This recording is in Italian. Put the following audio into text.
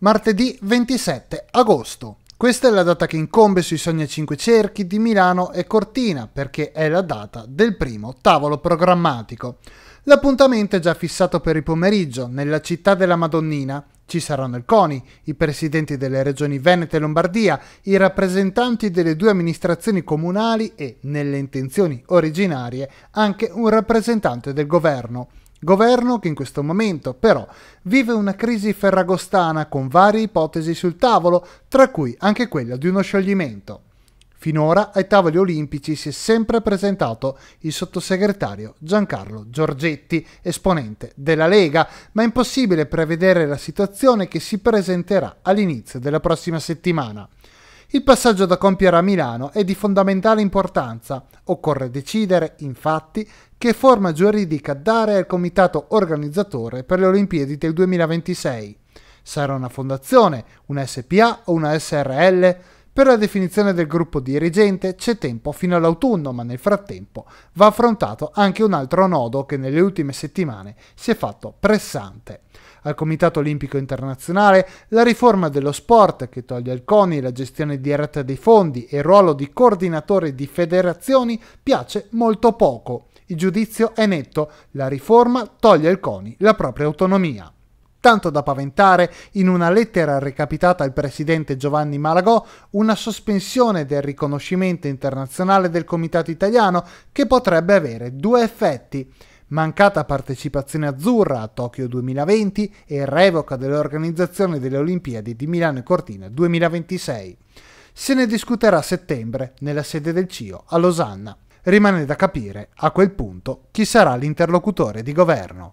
Martedì 27 agosto. Questa è la data che incombe sui sogni a 5 cerchi di Milano e Cortina, perché è la data del primo tavolo programmatico. L'appuntamento è già fissato per il pomeriggio nella città della Madonnina. Ci saranno il CONI, i presidenti delle regioni Veneto e Lombardia, i rappresentanti delle due amministrazioni comunali e, nelle intenzioni originarie, anche un rappresentante del governo. Governo che in questo momento però vive una crisi ferragostana con varie ipotesi sul tavolo, tra cui anche quella di uno scioglimento. Finora ai tavoli olimpici si è sempre presentato il sottosegretario Giancarlo Giorgetti, esponente della Lega, ma è impossibile prevedere la situazione che si presenterà all'inizio della prossima settimana. Il passaggio da compiere a Milano è di fondamentale importanza. Occorre decidere, infatti, che forma giuridica dare al comitato organizzatore per le Olimpiadi del 2026. Sarà una fondazione, una SPA o una SRL? Per la definizione del gruppo dirigente c'è tempo fino all'autunno, ma nel frattempo va affrontato anche un altro nodo che nelle ultime settimane si è fatto pressante al Comitato Olimpico Internazionale, la riforma dello sport che toglie al CONI la gestione diretta dei fondi e il ruolo di coordinatore di federazioni piace molto poco. Il giudizio è netto, la riforma toglie al CONI la propria autonomia tanto da paventare, in una lettera recapitata al presidente Giovanni Malagò, una sospensione del riconoscimento internazionale del Comitato italiano che potrebbe avere due effetti mancata partecipazione azzurra a Tokyo 2020 e revoca dell'organizzazione delle Olimpiadi di Milano e Cortina 2026. Se ne discuterà a settembre nella sede del CIO a Losanna. Rimane da capire, a quel punto, chi sarà l'interlocutore di governo.